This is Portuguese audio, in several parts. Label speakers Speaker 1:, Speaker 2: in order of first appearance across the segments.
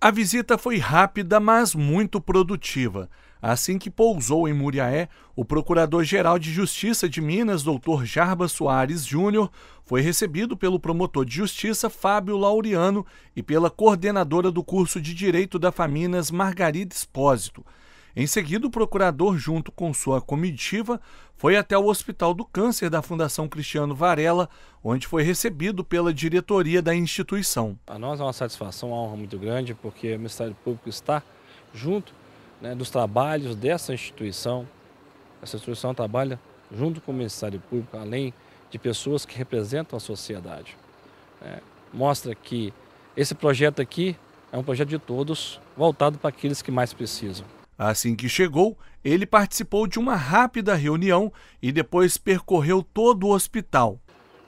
Speaker 1: A visita foi rápida, mas muito produtiva. Assim que pousou em Muriaé, o Procurador-Geral de Justiça de Minas, Dr. Jarbas Soares Júnior, foi recebido pelo promotor de justiça Fábio Laureano e pela coordenadora do curso de Direito da Faminas, Margarida Espósito. Em seguida, o procurador, junto com sua comitiva, foi até o Hospital do Câncer da Fundação Cristiano Varela, onde foi recebido pela diretoria
Speaker 2: da instituição. Para nós é uma satisfação, uma honra muito grande, porque o Ministério Público está junto né, dos trabalhos dessa instituição. Essa instituição trabalha junto com o Ministério Público, além de pessoas que representam a sociedade. É, mostra que esse projeto aqui é um projeto de todos, voltado para aqueles que mais precisam. Assim que chegou, ele participou
Speaker 1: de uma rápida reunião e depois percorreu todo o hospital.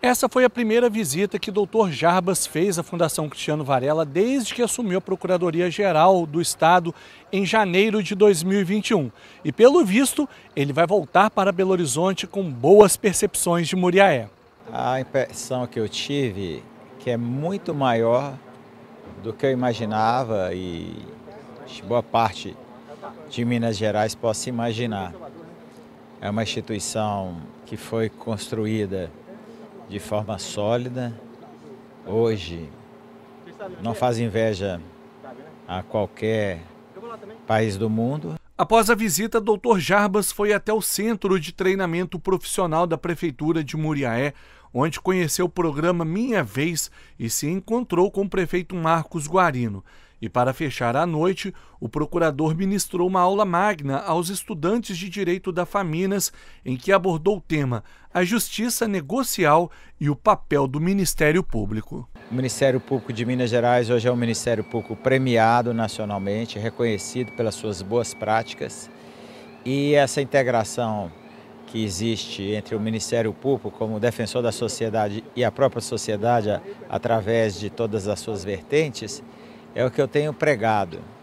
Speaker 1: Essa foi a primeira visita que Dr. Jarbas fez à Fundação Cristiano Varela desde que assumiu a Procuradoria-Geral do Estado em janeiro de 2021. E pelo visto,
Speaker 3: ele vai voltar para Belo Horizonte com boas percepções de Muriaé. A impressão que eu tive que é muito maior do que eu imaginava e boa parte de Minas Gerais possa imaginar. É uma instituição que foi construída de forma sólida. Hoje não faz inveja a qualquer país do mundo. Após a visita, Dr. Jarbas
Speaker 1: foi até o Centro de Treinamento Profissional da Prefeitura de Muriaé, onde conheceu o programa Minha Vez e se encontrou com o prefeito Marcos Guarino. E para fechar a noite, o procurador ministrou uma aula magna aos estudantes de direito da Faminas, em que abordou o tema a justiça negocial e o papel
Speaker 3: do Ministério Público. O Ministério Público de Minas Gerais hoje é um Ministério Público premiado nacionalmente, reconhecido pelas suas boas práticas. E essa integração que existe entre o Ministério Público como defensor da sociedade e a própria sociedade através de todas as suas vertentes é o que eu tenho pregado.